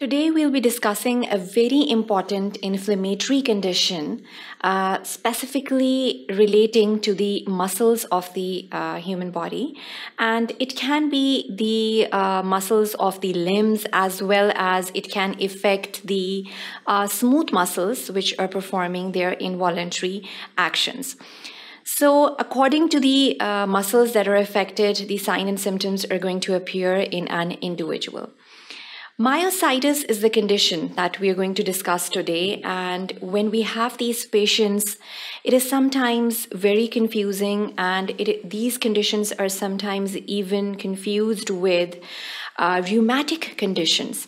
Today, we'll be discussing a very important inflammatory condition, uh, specifically relating to the muscles of the uh, human body. And it can be the uh, muscles of the limbs as well as it can affect the uh, smooth muscles which are performing their involuntary actions. So, according to the uh, muscles that are affected, the sign and symptoms are going to appear in an individual. Myositis is the condition that we are going to discuss today. And when we have these patients, it is sometimes very confusing, and it, these conditions are sometimes even confused with uh, rheumatic conditions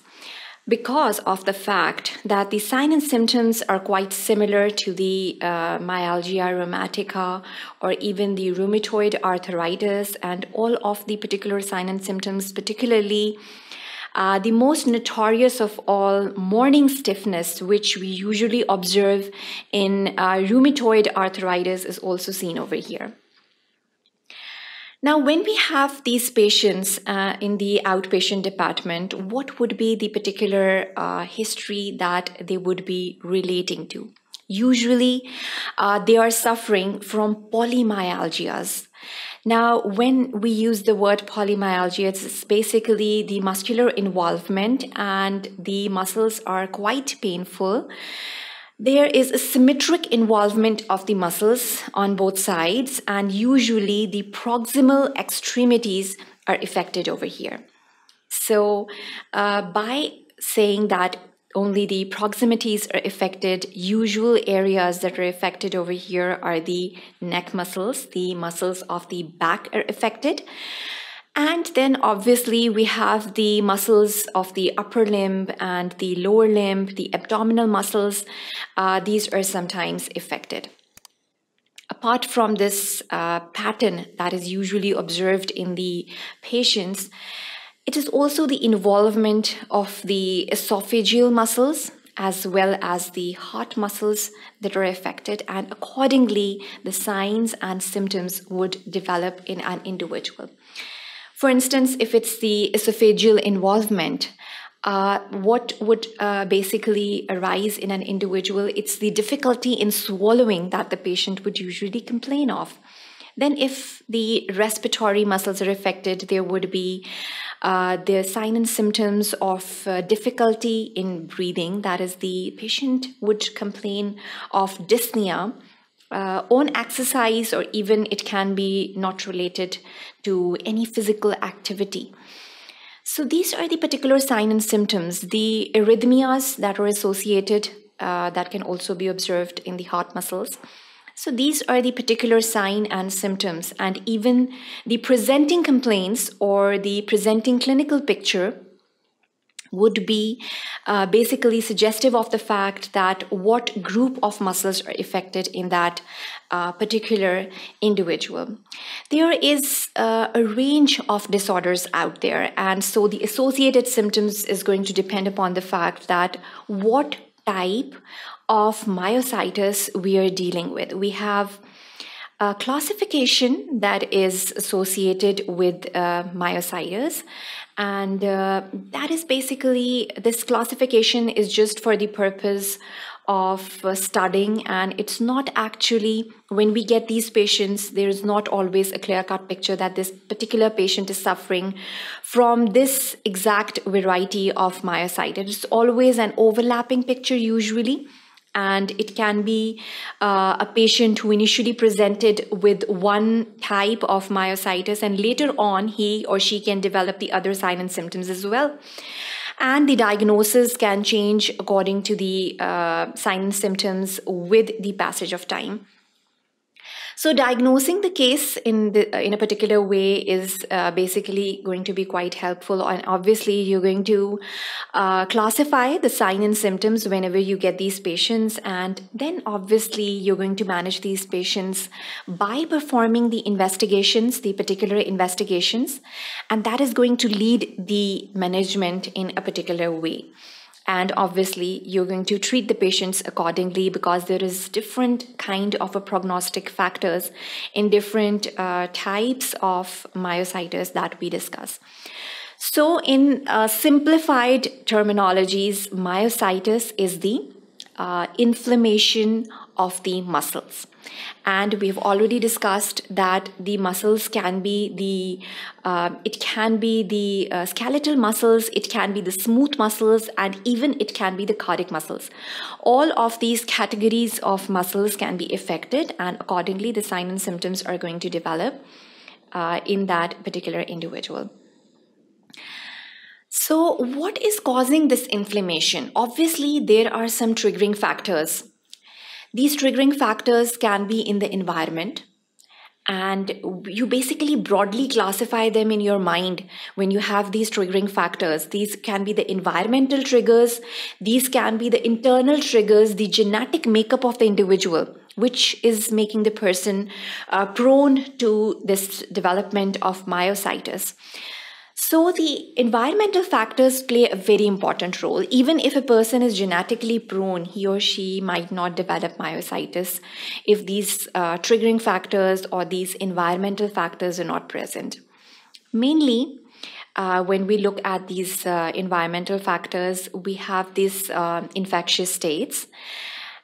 because of the fact that the sign and symptoms are quite similar to the uh, myalgia rheumatica or even the rheumatoid arthritis and all of the particular sign and symptoms particularly uh, the most notorious of all morning stiffness, which we usually observe in uh, rheumatoid arthritis, is also seen over here. Now, when we have these patients uh, in the outpatient department, what would be the particular uh, history that they would be relating to? Usually, uh, they are suffering from polymyalgias. Now, when we use the word polymyalgia, it's basically the muscular involvement and the muscles are quite painful. There is a symmetric involvement of the muscles on both sides, and usually the proximal extremities are affected over here. So, uh, by saying that only the proximities are affected. Usual areas that are affected over here are the neck muscles, the muscles of the back are affected. And then obviously we have the muscles of the upper limb and the lower limb, the abdominal muscles. Uh, these are sometimes affected. Apart from this uh, pattern that is usually observed in the patients, it is also the involvement of the esophageal muscles as well as the heart muscles that are affected, and accordingly, the signs and symptoms would develop in an individual. For instance, if it's the esophageal involvement, uh, what would uh, basically arise in an individual? It's the difficulty in swallowing that the patient would usually complain of. Then, if the respiratory muscles are affected, there would be uh, the sign and symptoms of uh, difficulty in breathing. That is, the patient would complain of dyspnea. Uh, on exercise, or even it can be not related to any physical activity. So, these are the particular sign and symptoms. The arrhythmias that are associated uh, that can also be observed in the heart muscles. So these are the particular sign and symptoms and even the presenting complaints or the presenting clinical picture would be uh, basically suggestive of the fact that what group of muscles are affected in that uh, particular individual. There is uh, a range of disorders out there, and so the associated symptoms is going to depend upon the fact that what type of myositis we are dealing with. We have a classification that is associated with uh, myositis, and uh, that is basically this classification is just for the purpose of uh, studying and it's not actually when we get these patients there is not always a clear cut picture that this particular patient is suffering from this exact variety of myositis it's always an overlapping picture usually and it can be uh, a patient who initially presented with one type of myositis and later on he or she can develop the other sign and symptoms as well and the diagnosis can change according to the uh, sign and symptoms with the passage of time so diagnosing the case in the, uh, in a particular way is uh, basically going to be quite helpful. And obviously, you're going to uh, classify the sign and symptoms whenever you get these patients, and then obviously you're going to manage these patients by performing the investigations, the particular investigations, and that is going to lead the management in a particular way and obviously you're going to treat the patients accordingly because there is different kind of a prognostic factors in different uh, types of myositis that we discuss so in uh, simplified terminologies myositis is the uh, inflammation of the muscles. And we've already discussed that the muscles can be the, uh, it can be the uh, skeletal muscles, it can be the smooth muscles, and even it can be the cardiac muscles. All of these categories of muscles can be affected, and accordingly, the sign and symptoms are going to develop uh, in that particular individual. So, what is causing this inflammation? Obviously, there are some triggering factors. These triggering factors can be in the environment, and you basically broadly classify them in your mind when you have these triggering factors these can be the environmental triggers these can be the internal triggers the genetic makeup of the individual which is making the person uh, prone to this development of myositis so, the environmental factors play a very important role. Even if a person is genetically prone, he or she might not develop myositis if these uh, triggering factors or these environmental factors are not present. Mainly, uh, when we look at these uh, environmental factors, we have these um, infectious states.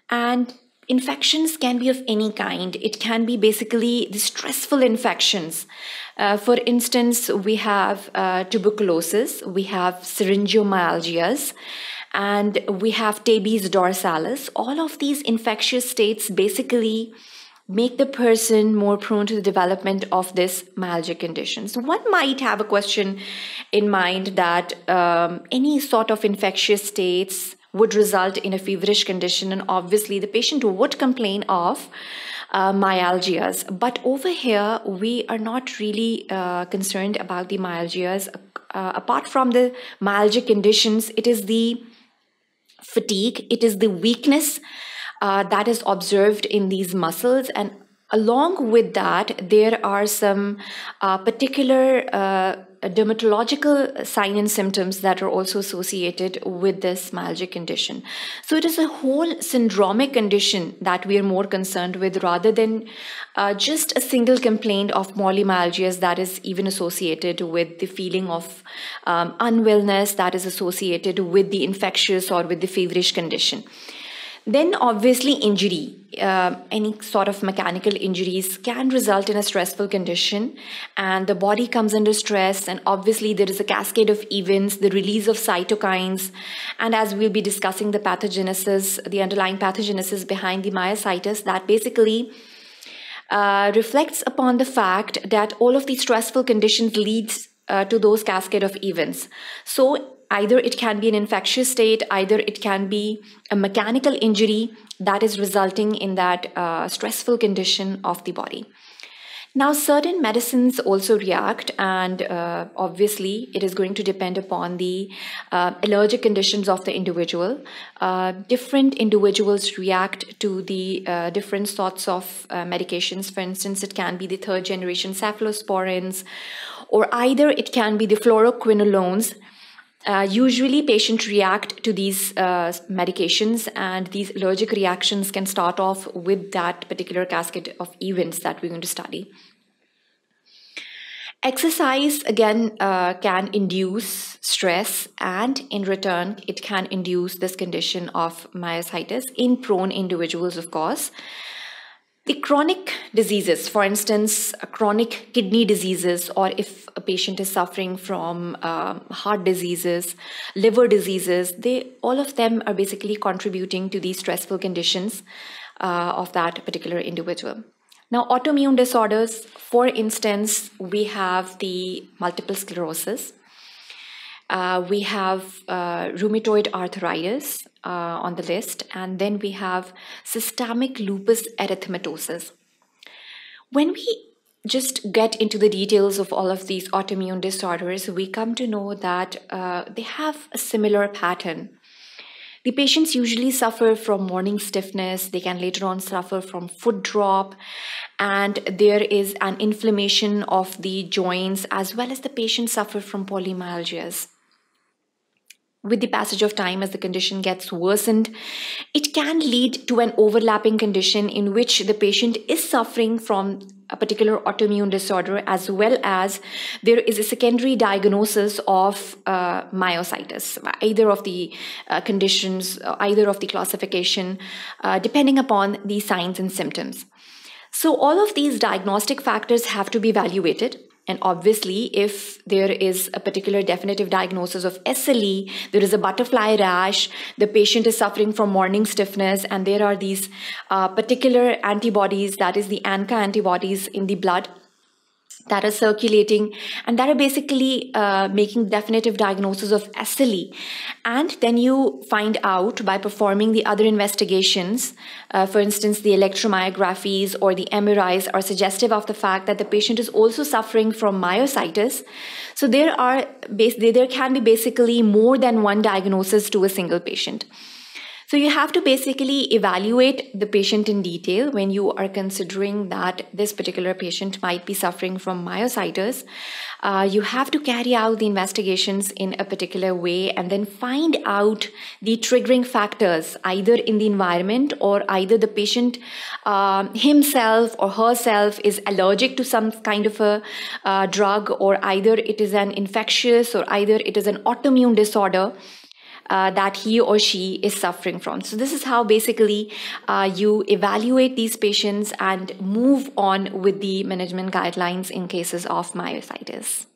And infections can be of any kind. It can be basically the stressful infections. Uh, for instance, we have uh, tuberculosis, we have syringomyalgias, and we have tabes dorsalis. All of these infectious states basically make the person more prone to the development of this myalgia condition. So one might have a question in mind that um, any sort of infectious states would result in a feverish condition, and obviously the patient would complain of uh, myalgias. But over here, we are not really uh, concerned about the myalgias. Uh, apart from the myalgic conditions, it is the fatigue, it is the weakness uh, that is observed in these muscles, and along with that, there are some uh, particular uh, dermatological sign and symptoms that are also associated with this myalgic condition. So it is a whole syndromic condition that we are more concerned with rather than uh, just a single complaint of polymyalgias that is even associated with the feeling of um, unwellness that is associated with the infectious or with the feverish condition. Then obviously injury uh, any sort of mechanical injuries can result in a stressful condition and the body comes under stress and obviously there is a cascade of events the release of cytokines and as we'll be discussing the pathogenesis the underlying pathogenesis behind the myositis that basically uh, reflects upon the fact that all of these stressful conditions leads uh, to those cascade of events so either it can be an infectious state, either it can be a mechanical injury that is resulting in that uh, stressful condition of the body. Now, certain medicines also react, and uh, obviously, it is going to depend upon the uh, allergic conditions of the individual. Uh, different individuals react to the uh, different sorts of uh, medications. For instance, it can be the third generation cephalosporins, or either it can be the fluoroquinolones uh, usually, patients react to these uh, medications, and these allergic reactions can start off with that particular cascade of events that we're going to study. Exercise again uh, can induce stress, and in return, it can induce this condition of myositis in prone individuals, of course. The chronic diseases, for instance, chronic kidney diseases, or if a patient is suffering from uh, heart diseases, liver diseases, they all of them are basically contributing to these stressful conditions uh, of that particular individual. Now, autoimmune disorders, for instance, we have the multiple sclerosis, uh, we have uh, rheumatoid arthritis uh, on the list, and then we have systemic lupus erythematosus. When we just get into the details of all of these autoimmune disorders, we come to know that uh, they have a similar pattern. The patients usually suffer from morning stiffness, they can later on suffer from foot drop, and there is an inflammation of the joints as well as the patients suffer from polymyalgias with the passage of time as the condition gets worsened it can lead to an overlapping condition in which the patient is suffering from a particular autoimmune disorder as well as there is a secondary diagnosis of uh, myositis either of the uh, conditions uh, either of the classification uh, depending upon the signs and symptoms so all of these diagnostic factors have to be evaluated and obviously, if there is a particular definitive diagnosis of SLE, there is a butterfly rash, the patient is suffering from morning stiffness, and there are these uh, particular antibodies, that is the ANCA antibodies in the blood, that are circulating and that are basically uh, making definitive diagnosis of SLE. And then you find out by performing the other investigations, uh, for instance, the electromyographies or the MRIs are suggestive of the fact that the patient is also suffering from myositis. So there are there can be basically more than one diagnosis to a single patient. So you have to basically evaluate the patient in detail when you are considering that this particular patient might be suffering from myositis. Uh, you have to carry out the investigations in a particular way and then find out the triggering factors either in the environment or either the patient um, himself or herself is allergic to some kind of a uh, drug or either it is an infectious or either it is an autoimmune disorder uh, that he or she is suffering from. So, this is how basically uh, you evaluate these patients and move on with the management guidelines in cases of myositis.